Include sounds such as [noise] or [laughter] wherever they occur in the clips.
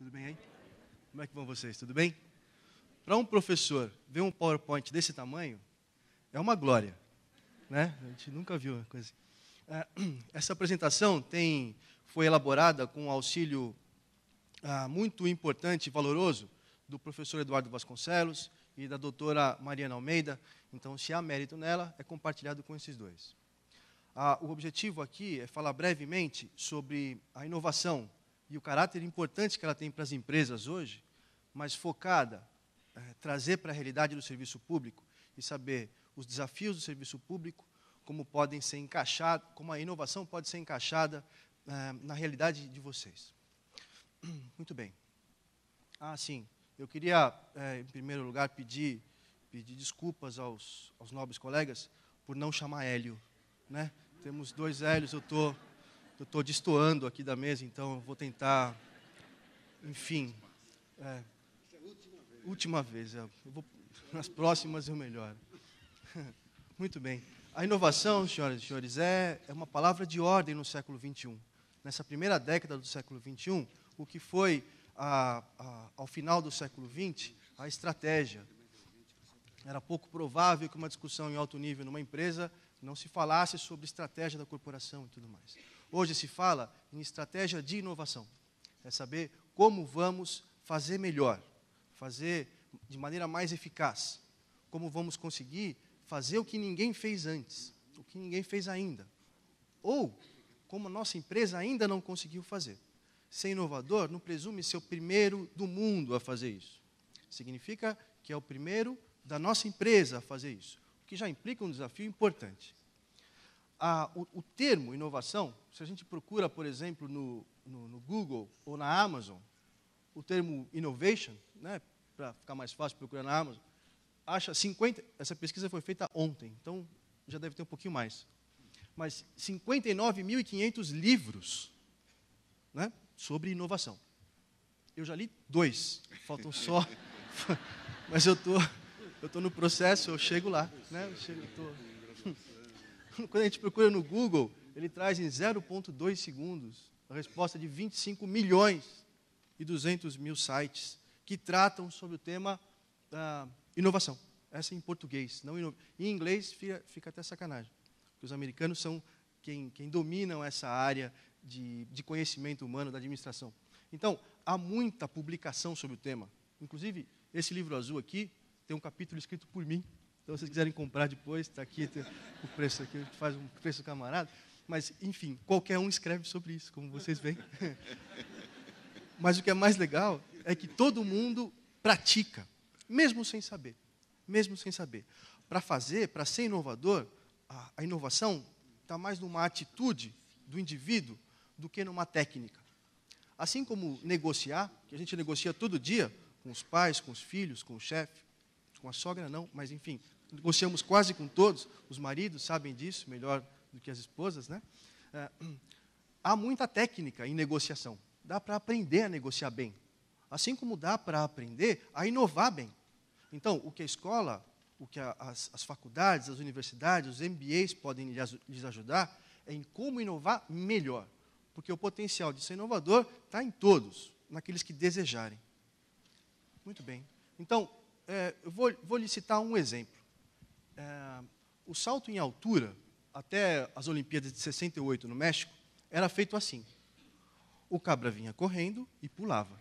Tudo bem aí? Como é que vão vocês? Tudo bem? Para um professor ver um PowerPoint desse tamanho é uma glória, né? A gente nunca viu uma coisa assim. Ah, [clears throat] essa apresentação tem, foi elaborada com um auxílio ah, muito importante e valoroso do professor Eduardo Vasconcelos e da doutora Mariana Almeida. Então, se há mérito nela, é compartilhado com esses dois. Ah, o objetivo aqui é falar brevemente sobre a inovação e o caráter importante que ela tem para as empresas hoje, mas focada, é, trazer para a realidade do serviço público e saber os desafios do serviço público, como podem ser encaixados, como a inovação pode ser encaixada é, na realidade de vocês. [clears throat] Muito bem. Ah, sim. Eu queria, é, em primeiro lugar, pedir, pedir desculpas aos, aos nobres colegas por não chamar Hélio. Né? Temos dois Hélios, eu estou... Tô eu estou destoando aqui da mesa, então eu vou tentar. Enfim. É, última vez. É. Eu vou, nas próximas eu melhoro. [laughs] Muito bem. A inovação, senhoras e senhores, é, é uma palavra de ordem no século XXI. Nessa primeira década do século XXI, o que foi, a, a, ao final do século XX, a estratégia. Era pouco provável que uma discussão em alto nível numa empresa não se falasse sobre estratégia da corporação e tudo mais. Hoje se fala em estratégia de inovação. É saber como vamos fazer melhor, fazer de maneira mais eficaz. Como vamos conseguir fazer o que ninguém fez antes, o que ninguém fez ainda. Ou como a nossa empresa ainda não conseguiu fazer. Ser inovador não presume ser o primeiro do mundo a fazer isso. Significa que é o primeiro da nossa empresa a fazer isso, o que já implica um desafio importante a, o, o, termo inovação, se a gente procura, por exemplo, no, no, no Google ou na Amazon, o termo innovation, né, para ficar mais fácil procurar na Amazon, acha 50. Essa pesquisa foi feita ontem, então já deve ter um pouquinho mais. Mas 59.500 livros né, sobre inovação. Eu já li dois, faltam só. [laughs] mas eu tô, estou tô no processo, eu chego lá. Né, eu chego, tô, [laughs] quando a gente procura no Google, ele traz em 0,2 segundos a resposta de 25 milhões e 200 mil sites que tratam sobre o tema da inovação. Essa é em português, não inova... em inglês fica, fica, até sacanagem, porque os americanos são quem, quem dominam essa área de, de conhecimento humano da administração. Então, há muita publicação sobre o tema. Inclusive, esse livro azul aqui tem um capítulo escrito por mim, então, se vocês quiserem comprar depois, está aqui o preço aqui, a gente faz um preço camarada. Mas, enfim, qualquer um escreve sobre isso, como vocês veem. [laughs] Mas o que é mais legal é que todo mundo pratica, mesmo sem saber. Mesmo sem saber. Para fazer, para ser inovador, a, a inovação está mais numa atitude do indivíduo do que numa técnica. Assim como negociar, que a gente negocia todo dia, com os pais, com os filhos, com o chefe, com a sogra não, mas enfim, negociamos quase com todos, os maridos sabem disso melhor do que as esposas, né? É, [clears throat] há muita técnica em negociação. Dá para aprender a negociar bem. Assim como dá para aprender a inovar bem. Então, o que a escola, o que a, as, as faculdades, as universidades, os MBAs podem lhes ajudar é em como inovar melhor. Porque o potencial de ser inovador está em todos, naqueles que desejarem. Muito bem. Então, é, eu vou, vou lhe citar um exemplo é, o salto em altura, até as Olimpíadas de 68 no México, era feito assim. O cabra vinha correndo e pulava.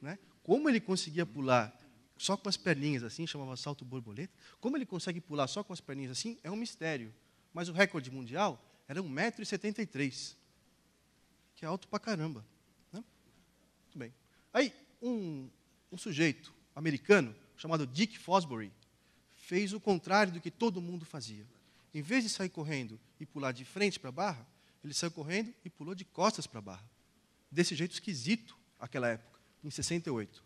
Né? Como ele conseguia pular só com as perninhas assim, chamava salto borboleta, como ele consegue pular só com as perninhas assim, é um mistério. Mas o recorde mundial era 1,73m, que é alto pra caramba. Né? Muito bem. Aí, um, um sujeito americano chamado Dick Fosbury, fez o contrário do que todo mundo fazia. Em vez de sair correndo e pular de frente para a barra, ele saiu correndo e pulou de costas para a barra. Desse jeito esquisito, aquela época, em 68.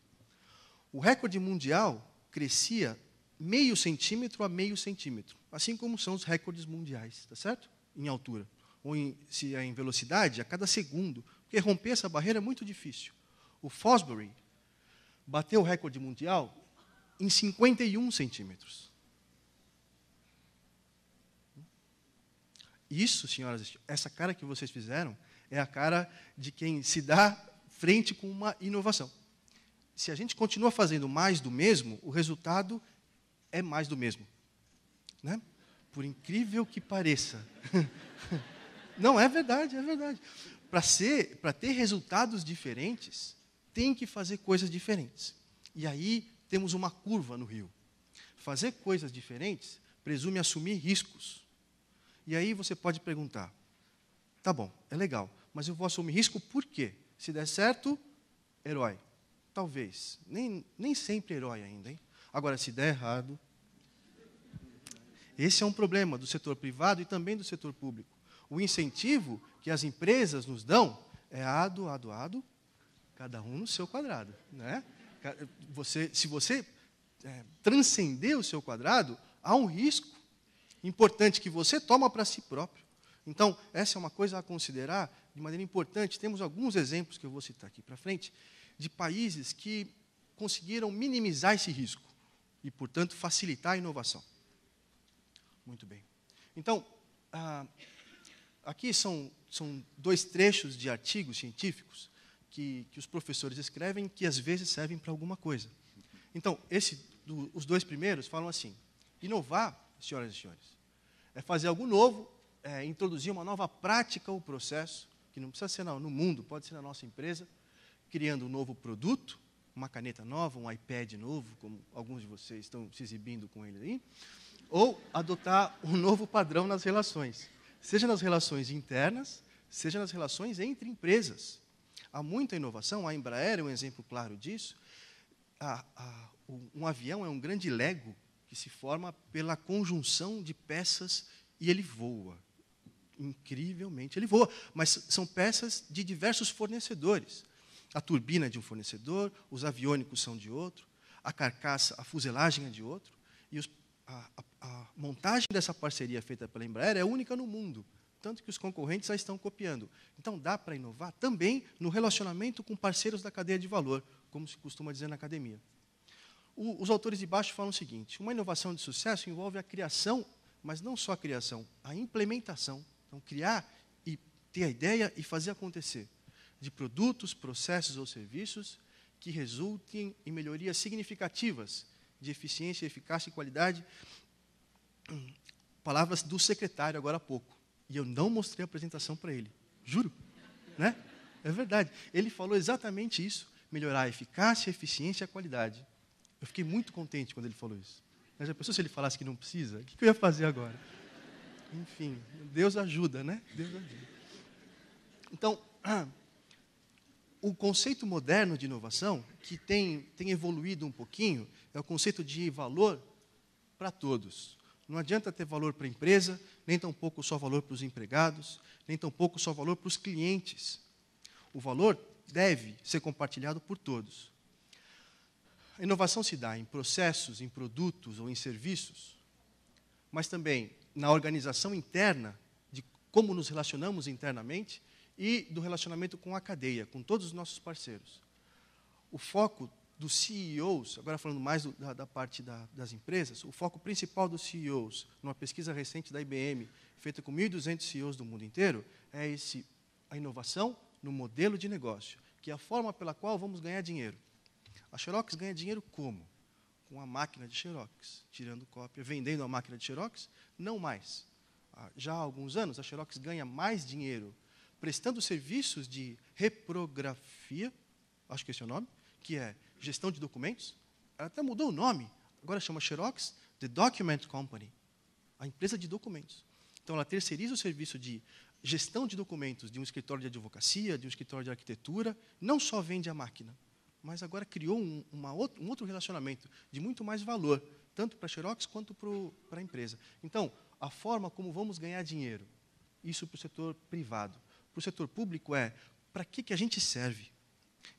O recorde mundial crescia meio centímetro a meio centímetro, assim como são os recordes mundiais, tá certo? Em altura. Ou em, se é em velocidade, a cada segundo. Porque romper essa barreira é muito difícil. O Fosbury bateu o recorde mundial em 51 centímetros. Isso, senhoras, essa cara que vocês fizeram é a cara de quem se dá frente com uma inovação. Se a gente continua fazendo mais do mesmo, o resultado é mais do mesmo. Né? Por incrível que pareça. [laughs] Não, é verdade, é verdade. Para para ter resultados diferentes, tem que fazer coisas diferentes. E aí temos uma curva no rio. Fazer coisas diferentes presume assumir riscos. E aí você pode perguntar: tá bom, é legal, mas eu vou assumir risco por quê? Se der certo, herói. Talvez. Nem, nem sempre herói ainda, hein? Agora, se der errado. Esse é um problema do setor privado e também do setor público. O incentivo que as empresas nos dão é ado, ado, ado, cada um no seu quadrado. Né? Você, se você é, transcender o seu quadrado, há um risco importante que você toma para si próprio. Então, essa é uma coisa a considerar de maneira importante. Temos alguns exemplos que eu vou citar aqui para frente, de países que conseguiram minimizar esse risco e, portanto, facilitar a inovação. Muito bem. Então, ah, aqui são, são dois trechos de artigos científicos que, que os professores escrevem que às vezes servem para alguma coisa. Então, esse, do, os dois primeiros falam assim: inovar senhoras e senhores. É fazer algo novo, é introduzir uma nova prática ou processo, que não precisa ser no mundo, pode ser na nossa empresa, criando um novo produto, uma caneta nova, um iPad novo, como alguns de vocês estão se exibindo com ele aí, ou adotar um novo padrão nas relações, seja nas relações internas, seja nas relações entre empresas. Há muita inovação, a Embraer é um exemplo claro disso. um avião é um grande lego que se forma pela conjunção de peças e ele voa. Incrivelmente, ele voa, mas são peças de diversos fornecedores. A turbina é de um fornecedor, os aviônicos são de outro, a carcaça, a fuselagem é de outro, e os, a, a, a montagem dessa parceria feita pela Embraer é única no mundo, tanto que os concorrentes já estão copiando. Então, dá para inovar também no relacionamento com parceiros da cadeia de valor, como se costuma dizer na academia o, os autores de baixo falam o seguinte: uma inovação de sucesso envolve a criação, mas não só a criação, a implementação. Então, criar e ter a ideia e fazer acontecer de produtos, processos ou serviços que resultem em melhorias significativas de eficiência, eficácia e qualidade. Palavras do secretário agora há pouco. E eu não mostrei a apresentação para ele. Juro. Né? É verdade. Ele falou exatamente isso: melhorar a eficácia, a eficiência e a qualidade. Eu fiquei muito contente quando ele falou isso. Mas já pensou se ele falasse que não precisa? O que eu ia fazer agora? Enfim, Deus ajuda, né? Deus ajuda. Então, [clears throat] o conceito moderno de inovação, que tem, tem evoluído um pouquinho, é o conceito de valor para todos. Não adianta ter valor para a empresa, nem tampouco só valor para os empregados, nem tampouco só valor para os clientes. O valor deve ser compartilhado por todos. A inovação se dá em processos, em produtos ou em serviços, mas também na organização interna, de como nos relacionamos internamente e do relacionamento com a cadeia, com todos os nossos parceiros. O foco dos CEOs, agora falando mais do, da, da, parte da, das empresas, o foco principal dos CEOs, numa pesquisa recente da IBM, feita com 1.200 CEOs do mundo inteiro, é esse, a inovação no modelo de negócio, que é a forma pela qual vamos ganhar dinheiro. A Xerox ganha dinheiro como? Com a máquina de Xerox, tirando cópia, vendendo a máquina de Xerox? Não mais. Ah, já há alguns anos, a Xerox ganha mais dinheiro prestando serviços de reprografia, acho que esse é o nome, que é gestão de documentos. Ela até mudou o nome, agora chama Xerox The Document Company, a empresa de documentos. Então, ela terceiriza o serviço de gestão de documentos de um escritório de advocacia, de um escritório de arquitetura, não só vende a máquina mas agora criou um, um outro relacionamento de muito mais valor, tanto para a Xerox quanto para a empresa. Então, a forma como vamos ganhar dinheiro, isso para o setor privado. Para o setor público é para que, que a gente serve?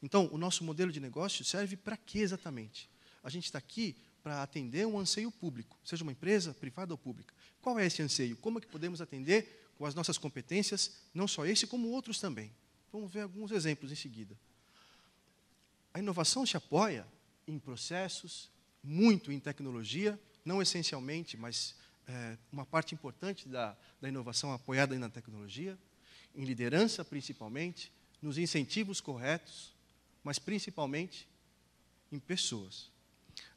Então, o nosso modelo de negócio serve para que exatamente? A gente está aqui para atender um anseio público, seja uma empresa, privada ou pública. Qual é esse anseio? Como é que podemos atender com as nossas competências, não só esse, como outros também? Vamos ver alguns exemplos em seguida. A inovação se apoia em processos, muito em tecnologia, não essencialmente, mas é, uma parte importante da, da inovação apoiada na tecnologia, em liderança, principalmente, nos incentivos corretos, mas principalmente em pessoas.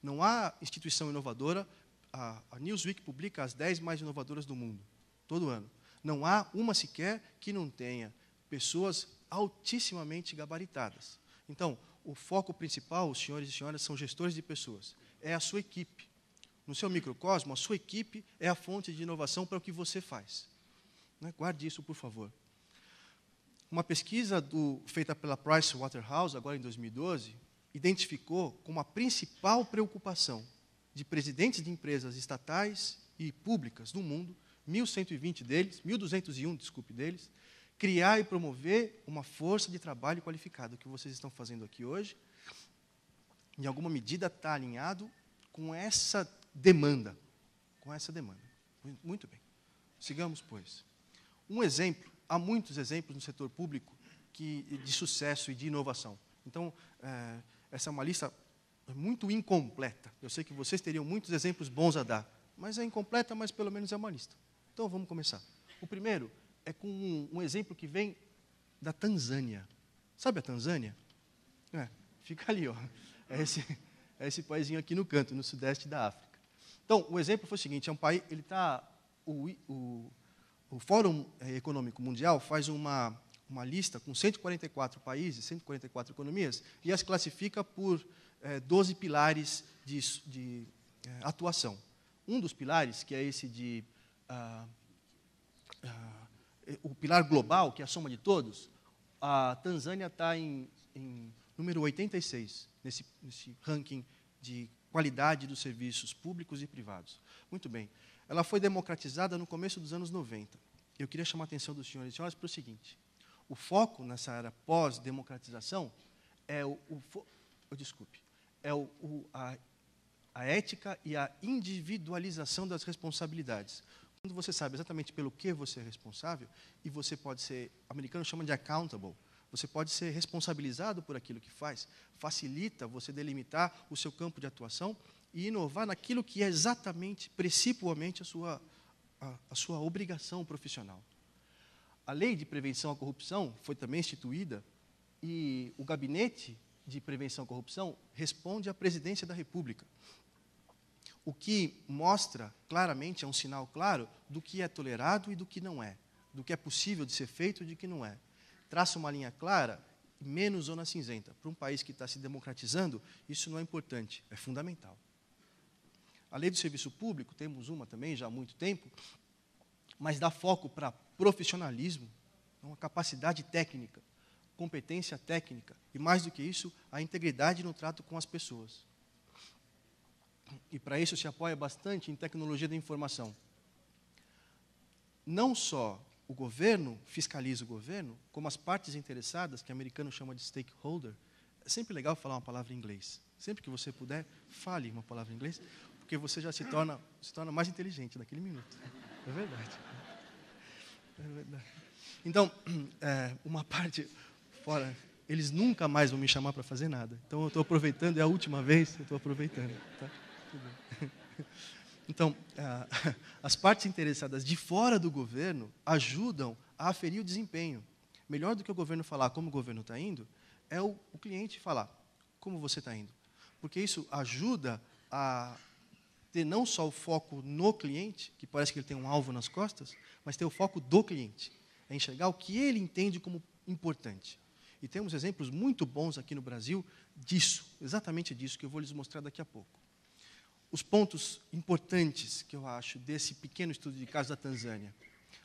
Não há instituição inovadora, a, a Newsweek publica as 10 mais inovadoras do mundo, todo ano. Não há uma sequer que não tenha pessoas altissimamente gabaritadas. Então, o foco principal, senhores e senhoras, são gestores de pessoas. É a sua equipe. No seu microcosmo, a sua equipe é a fonte de inovação para o que você faz. Né? Guarde isso, por favor. Uma pesquisa do, feita pela Price Waterhouse, agora em 2012, identificou como a principal preocupação de presidentes de empresas estatais e públicas do mundo, 1.120 deles, 1.201, desculpe, deles, criar e promover uma força de trabalho qualificada. O que vocês estão fazendo aqui hoje, em alguma medida, está alinhado com essa demanda. Com essa demanda. Muito bem. Sigamos, pois. Um exemplo, há muitos exemplos no setor público que, de sucesso e de inovação. Então, é, essa é uma lista muito incompleta. Eu sei que vocês teriam muitos exemplos bons a dar, mas é incompleta, mas pelo menos é uma lista. Então, vamos começar. O primeiro é com um, um exemplo que vem da Tanzânia. Sabe a Tanzânia? É, fica ali, ó. É esse, é esse paísinho aqui no canto, no sudeste da África. Então, o exemplo foi o seguinte: é um país, ele está, o, o, o Fórum é, Econômico Mundial faz uma, uma lista com 144 países, 144 economias, e as classifica por é, 12 pilares de, de é, atuação. Um dos pilares, que é esse de. Ah, ah, o pilar global, que é a soma de todos, a Tanzânia está em, em, número 86 nesse, nesse ranking de qualidade dos serviços públicos e privados. Muito bem. Ela foi democratizada no começo dos anos 90. Eu queria chamar a atenção dos senhores e senhoras para o seguinte: o foco nessa era pós-democratização é o, o oh, desculpe, é o, o a, a ética e a individualização das responsabilidades. Quando você sabe exatamente pelo que você é responsável, e você pode ser, americano chama de accountable, você pode ser responsabilizado por aquilo que faz, facilita você delimitar o seu campo de atuação e inovar naquilo que é exatamente, principalmente, a sua, a, a sua obrigação profissional. A lei de prevenção à corrupção foi também instituída e o gabinete de prevenção à corrupção responde à presidência da República o que mostra claramente, é um sinal claro, do que é tolerado e do que não é, do que é possível de ser feito e do que não é. Traça uma linha clara e menos zona cinzenta. Para um país que está se democratizando, isso não é importante, é fundamental. A lei do serviço público, temos uma também já há muito tempo, mas dá foco para profissionalismo, é uma capacidade técnica, competência técnica e, mais do que isso, a integridade no trato com as pessoas e para isso se apoia bastante em tecnologia da informação. Não só o governo fiscaliza o governo, como as partes interessadas, que o americano chama de stakeholder. É sempre legal falar uma palavra em inglês. Sempre que você puder, fale uma palavra em inglês, porque você já se torna, se torna mais inteligente naquele minuto. É verdade. É verdade. Então, [clears throat] é, uma parte fora, eles nunca mais vão me chamar para fazer nada. Então, eu estou aproveitando, é a última vez, eu estou aproveitando. Tá? [laughs] Então, ah, [laughs] as partes interessadas de fora do governo ajudam a aferir o desempenho. Melhor do que o governo falar como o governo está indo, é o, o cliente falar como você está indo. Porque isso ajuda a ter não só o foco no cliente, que parece que ele tem um alvo nas costas, mas ter o foco do cliente. É enxergar o que ele entende como importante. E temos exemplos muito bons aqui no Brasil disso, exatamente disso, que eu vou lhes mostrar daqui a pouco os pontos importantes que eu acho desse pequeno estudo de caso da Tanzânia.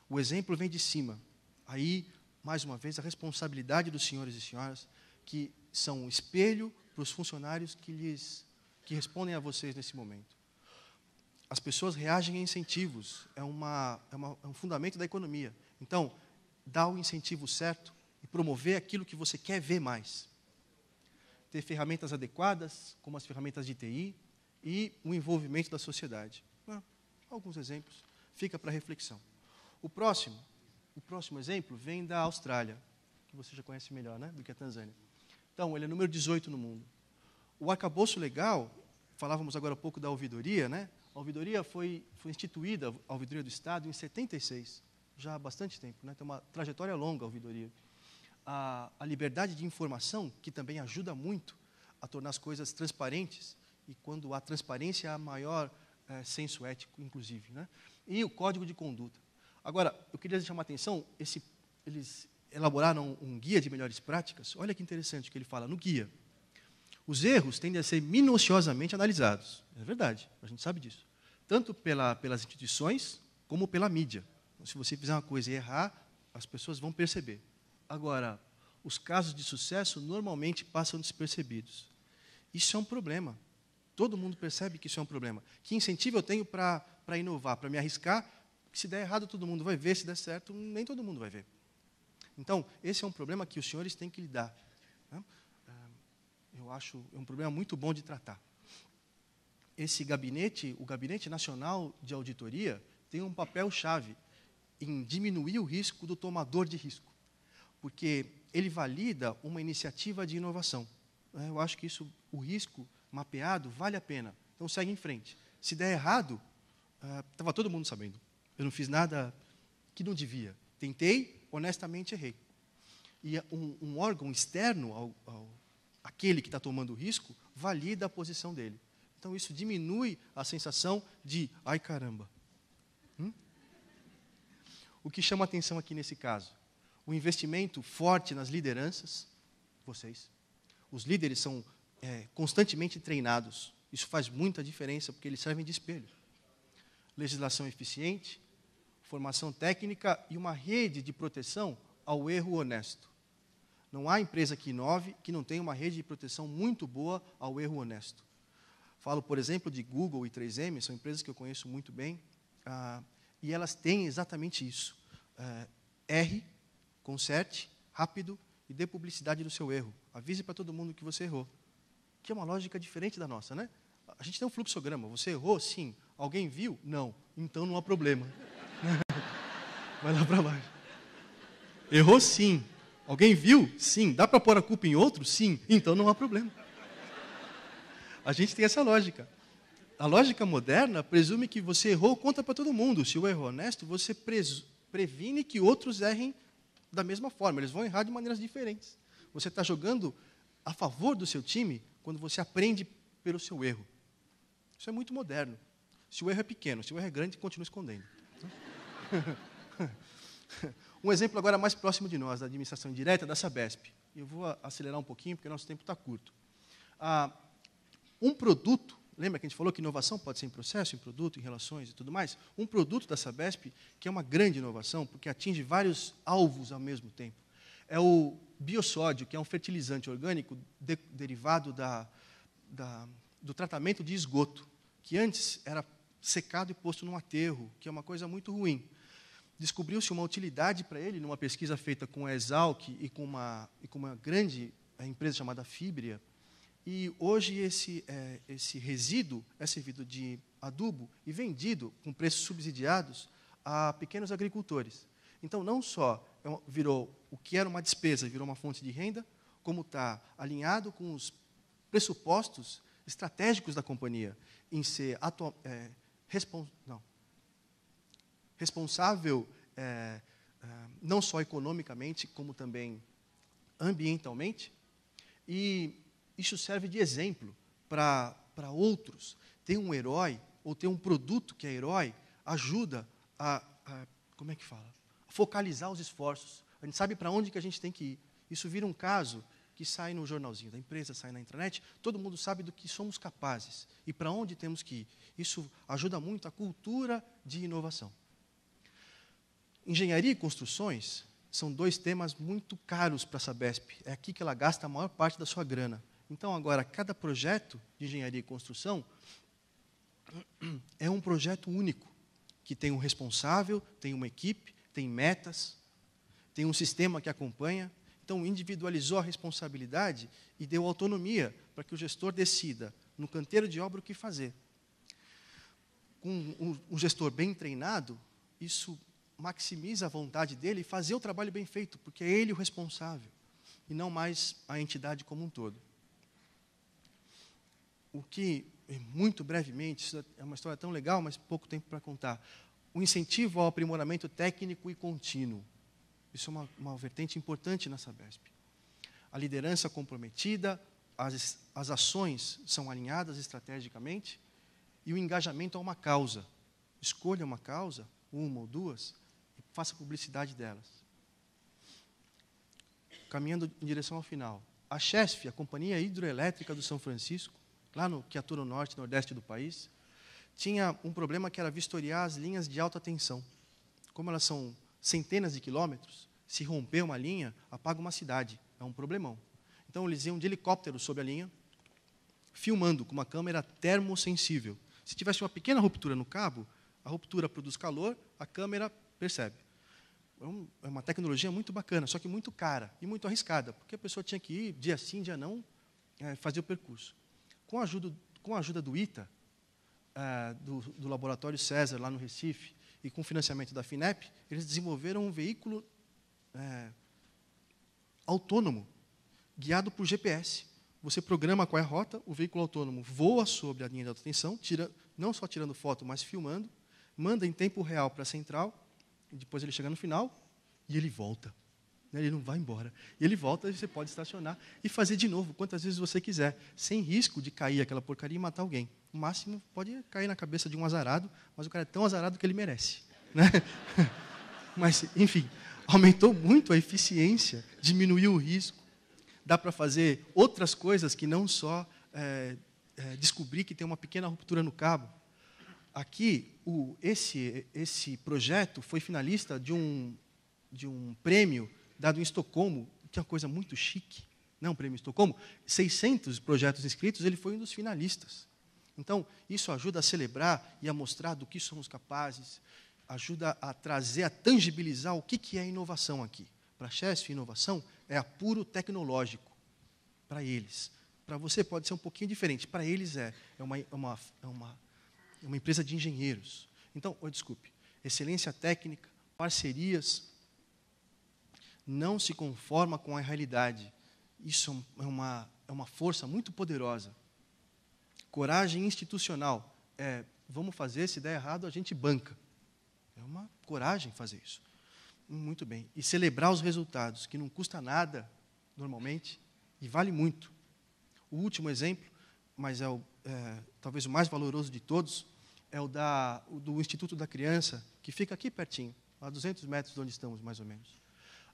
O exemplo vem de cima. Aí, mais uma vez, a responsabilidade dos senhores e senhoras que são um espelho para os funcionários que lhes que respondem a vocês nesse momento. As pessoas reagem a incentivos, é, uma, é, uma, é um fundamento da economia. Então, dá o incentivo certo e promover aquilo que você quer ver mais. Ter ferramentas adequadas, como as ferramentas de TI, e o envolvimento da sociedade. Né? alguns exemplos, fica para reflexão. O próximo, o próximo exemplo vem da Austrália, que você já conhece melhor né, do que a Tanzânia. Então, ele é número 18 no mundo. O arcabouço legal, falávamos agora há pouco da ouvidoria, né? A ouvidoria foi, foi instituída, a ouvidoria do Estado, em 76, já há bastante tempo, né? tem uma trajetória longa a ouvidoria. A, a liberdade de informação, que também ajuda muito a tornar as coisas transparentes, e quando há transparência, há maior é, senso ético, inclusive. Né? E o código de conduta. Agora, eu queria chamar a atenção, esse, eles elaboraram um guia de melhores práticas. Olha que interessante o que ele fala no guia. Os erros tendem a ser minuciosamente analisados. É verdade, a gente sabe disso. Tanto pela, pelas instituições, como pela mídia. Então, se você fizer uma coisa e errar, as pessoas vão perceber. Agora, os casos de sucesso normalmente passam despercebidos. Isso é um problema, Todo mundo percebe que isso é um problema. Que incentivo eu tenho para inovar, para me arriscar? Se der errado, todo mundo vai ver. Se der certo, nem todo mundo vai ver. Então, esse é um problema que os senhores têm que lidar. Né? Ah, eu acho é um problema muito bom de tratar. Esse gabinete, o Gabinete Nacional de Auditoria, tem um papel chave em diminuir o risco do tomador de risco, porque ele valida uma iniciativa de inovação. Né? Eu acho que isso, o risco mapeado, vale a pena. Então segue em frente. Se der errado, estava ah, uh, todo mundo sabendo. Eu não fiz nada que não devia. Tentei, honestamente errei. E ah, um, um órgão externo ao, ao aquele que está tomando o risco valida a posição dele. Então isso diminui a sensação de ai caramba. Hum? O que chama atenção aqui nesse caso? O investimento forte nas lideranças, vocês. Os líderes são é, constantemente treinados. Isso faz muita diferença, porque eles servem de espelho. Legislação eficiente, formação técnica e uma rede de proteção ao erro honesto. Não há empresa que inove que não tenha uma rede de proteção muito boa ao erro honesto. Falo, por exemplo, de Google e 3M, são empresas que eu conheço muito bem, ah, e elas têm exatamente isso. Ah, R, conserte, rápido e dê publicidade do seu erro. Avise para todo mundo que você errou que é uma lógica diferente da nossa, né? A gente tem um fluxograma. Você errou? Sim. Alguém viu? Não. Então não há problema. [laughs] Vai lá para baixo. Errou? Sim. Alguém viu? Sim. Dá para pôr a culpa em outro? Sim. Então não há problema. A gente tem essa lógica. A lógica moderna presume que você errou, conta para todo mundo. Se o erro é honesto, você previne que outros errem da mesma forma. Eles vão errar de maneiras diferentes. Você está jogando a favor do seu time quando você aprende pelo seu erro. Isso é muito moderno. Se o erro é pequeno, se o erro é grande, continua escondendo. [laughs] um exemplo agora mais próximo de nós, da administração direta, da Sabesp. Eu vou acelerar um pouquinho, porque nosso tempo está curto. Ah, um produto, lembra que a gente falou que inovação pode ser em processo, em produto, em relações e tudo mais? Um produto da Sabesp, que é uma grande inovação, porque atinge vários alvos ao mesmo tempo. É o biosódio, que é um fertilizante orgânico de, derivado da, da, do tratamento de esgoto, que antes era secado e posto num aterro, que é uma coisa muito ruim. Descobriu-se uma utilidade para ele numa pesquisa feita com a Exalc e com uma, e com uma grande empresa chamada Fibria. E hoje esse, é, esse resíduo é servido de adubo e vendido com preços subsidiados a pequenos agricultores. Então, não só é virou o que era uma despesa, virou uma fonte de renda, como está alinhado com os pressupostos estratégicos da companhia em ser atua, é, respons, não, responsável é, é, não só economicamente, como também ambientalmente. E isso serve de exemplo para outros. Ter um herói ou ter um produto que é herói ajuda a, a como é que fala? focalizar os esforços. A gente sabe para onde que a gente tem que ir. Isso vira um caso que sai no jornalzinho da empresa, sai na internet, todo mundo sabe do que somos capazes e para onde temos que ir. Isso ajuda muito a cultura de inovação. Engenharia e construções são dois temas muito caros para a Sabesp. É aqui que ela gasta a maior parte da sua grana. Então, agora, cada projeto de engenharia e construção [clears throat] é um projeto único, que tem um responsável, tem uma equipe, tem metas, tem um sistema que acompanha. Então, individualizou a responsabilidade e deu autonomia para que o gestor decida, no canteiro de obra, o que fazer. Com um, gestor bem treinado, isso maximiza a vontade dele e fazer o trabalho bem feito, porque é ele o responsável, e não mais a entidade como um todo. O que, muito brevemente, é uma história tão legal, mas pouco tempo para contar o incentivo ao aprimoramento técnico e contínuo. Isso é uma, uma vertente importante na Sabesp. A liderança comprometida, as, as ações são alinhadas estrategicamente e o engajamento a uma causa. Escolha uma causa, uma ou duas, e faça publicidade delas. Caminhando em direção ao final. A CHESF, a Companhia Hidroelétrica do São Francisco, lá no que atua no norte e nordeste do país, tinha um problema que era vistoriar as linhas de alta tensão. Como elas são centenas de quilômetros, se romper uma linha, apaga uma cidade. É um problemão. Então, eles iam de helicóptero sobre a linha, filmando com uma câmera termosensível. Se tivesse uma pequena ruptura no cabo, a ruptura produz calor, a câmera percebe. É, é uma tecnologia muito bacana, só que muito cara e muito arriscada, porque a pessoa tinha que ir dia sim, dia não, eh, fazer o percurso. Com a, ajuda, com a ajuda do ITA, é, do, do, Laboratório César, lá no Recife, e com financiamento da FINEP, eles desenvolveram um veículo é, autônomo, guiado por GPS. Você programa qual é a rota, o veículo autônomo voa sobre a linha de alta tensão, tira, não só tirando foto, mas filmando, manda em tempo real para a central, depois ele chega no final e ele volta. Né, ele não vai embora. Ele volta, e você pode estacionar e fazer de novo, quantas vezes você quiser, sem risco de cair aquela porcaria e matar alguém. O máximo pode cair na cabeça de um azarado, mas o cara é tão azarado que ele merece. [laughs] Né? mas, enfim, aumentou muito a eficiência, diminuiu o risco. Dá para fazer outras coisas que não só é, é, descobrir que tem uma pequena ruptura no cabo. Aqui, o, esse, esse projeto foi finalista de um, de um prêmio dado em Estocolmo, que é uma coisa muito chique, não, o prêmio Estocolmo, 600 projetos inscritos, ele foi um dos finalistas. Então, isso ajuda a celebrar e a mostrar do que somos capazes, ajuda a trazer, a tangibilizar o que, é inovação aqui. Para Chesf, inovação é apuro tecnológico, para eles. Para você pode ser um pouquinho diferente, para eles é, é, uma, é, uma, é uma, é uma empresa de engenheiros. Então, oh, desculpe, excelência técnica, parcerias, não se conforma com a realidade. Isso é uma, é uma força muito poderosa. Coragem institucional. É, vamos fazer, se der errado, a gente banca. É uma coragem fazer isso. Muito bem. E celebrar os resultados, que não custa nada, normalmente, e vale muito. O último exemplo, mas é, o, é talvez o mais valoroso de todos, é o, da, o do Instituto da Criança, que fica aqui pertinho, a 200 metros de onde estamos, mais ou menos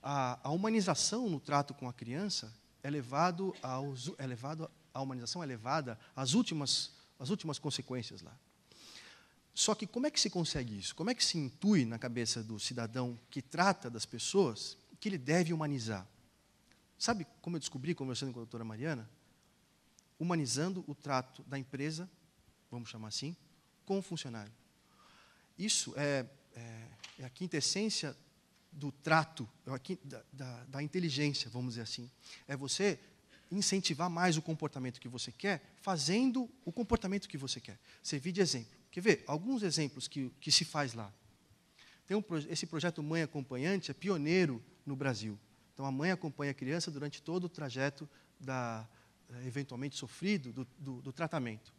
a, a humanização no trato com a criança é levado, aos, é levado a humanização é levada às últimas, às últimas consequências lá. Só que como é que se consegue isso? Como é que se intui na cabeça do cidadão que trata das pessoas que ele deve humanizar? Sabe como eu descobri conversando com a doutora Mariana? Humanizando o trato da empresa, vamos chamar assim, com o funcionário. Isso é, é, é a quintessência do trato, da, da, da inteligência, vamos dizer assim. É você incentivar mais o comportamento que você quer, fazendo o comportamento que você quer. Servir de exemplo. Quer ver? Alguns exemplos que, que se faz lá. Tem um, esse projeto Mãe Acompanhante é pioneiro no Brasil. Então, a mãe acompanha a criança durante todo o trajeto da, eh, eventualmente sofrido do, do, do tratamento.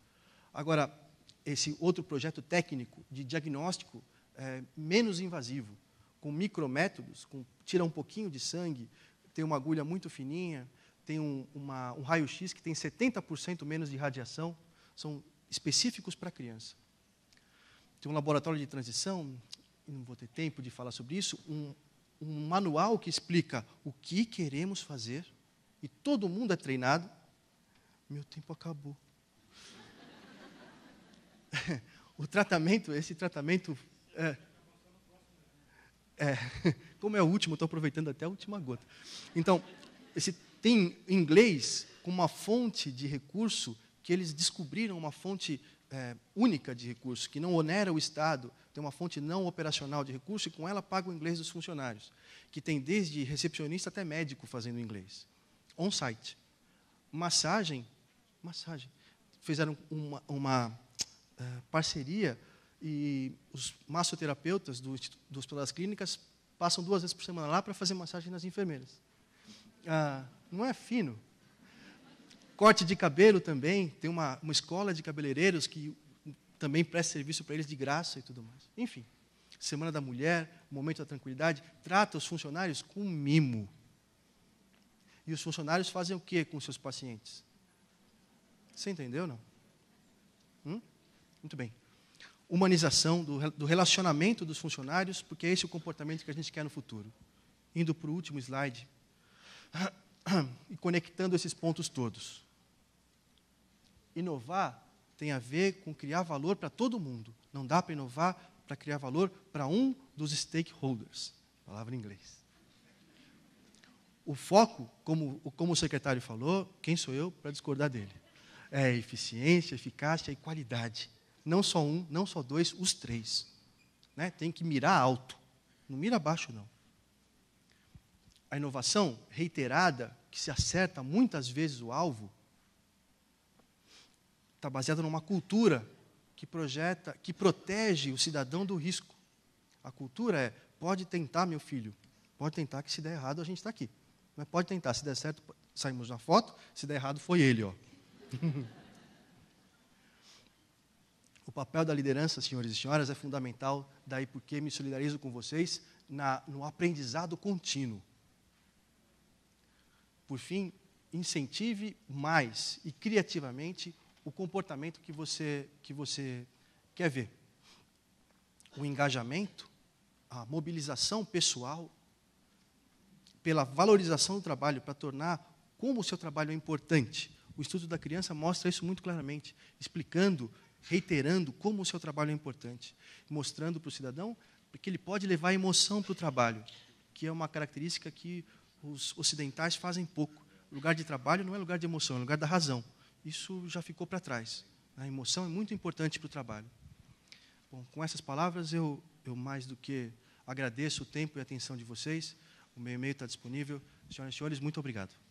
Agora, esse outro projeto técnico de diagnóstico é, menos invasivo, com micrométodos, com tira um pouquinho de sangue, tem uma agulha muito fininha, tem um, uma, um raio-x que tem 70% menos de radiação, são específicos para criança. Tem um laboratório de transição, não vou ter tempo de falar sobre isso, um, um manual que explica o que queremos fazer, e todo mundo é treinado. Meu tempo acabou. [laughs] o tratamento, esse tratamento é, é, [laughs] como é o último, estou aproveitando até a última gota. Então, esse tem inglês com uma fonte de recurso que eles descobriram uma fonte é, única de recurso, que não onera o Estado, tem uma fonte não operacional de recurso e com ela paga o inglês dos funcionários, que tem desde recepcionista até médico fazendo inglês, on-site. Massagem, massagem. Fizeram uma, uma uh, parceria e os massoterapeutas do, do Hospital das Clínicas passam duas vezes por semana lá para fazer massagem nas enfermeiras. Ah, não é fino. Corte de cabelo também, tem uma, uma escola de cabeleireiros que também presta serviço para eles de graça e tudo mais. Enfim, Semana da Mulher, Momento da Tranquilidade, trata os funcionários com mimo. E os funcionários fazem o que com seus pacientes? Você entendeu, não? Hum? Muito bem humanização, do, do relacionamento dos funcionários, porque esse é esse o comportamento que a gente quer no futuro. Indo para o último slide [clears throat] e conectando esses pontos todos. Inovar tem a ver com criar valor para todo mundo. Não dá para inovar para criar valor para um dos stakeholders. Palavra em inglês. O foco, como, como o secretário falou, quem sou eu para discordar dele? É eficiência, eficácia e qualidade não só um, não só dois, os três. Né? Tem que mirar alto, não mira baixo, não. A inovação reiterada, que se acerta muitas vezes o alvo, está baseada numa cultura que projeta, que protege o cidadão do risco. A cultura é: pode tentar, meu filho, pode tentar que se der errado a gente está aqui. Mas pode tentar, se der certo saímos na foto, se der errado foi ele, ó. [laughs] papel da liderança, senhores e senhoras, é fundamental, daí porque me solidarizo com vocês na, no aprendizado contínuo. Por fim, incentive mais e criativamente o comportamento que você, que você quer ver. O engajamento, a mobilização pessoal, pela valorização do trabalho, para tornar como o seu trabalho é importante. O estudo da criança mostra isso muito claramente, explicando reiterando como o seu trabalho é importante, mostrando para o cidadão que ele pode levar emoção para o trabalho, que é uma característica que os ocidentais fazem pouco. O lugar de trabalho não é lugar de emoção, é lugar da razão. Isso já ficou para trás. A emoção é muito importante para o trabalho. Bom, com essas palavras, eu, eu mais do que agradeço o tempo e a atenção de vocês. O meu e-mail está disponível. Senhoras e senhores, muito obrigado.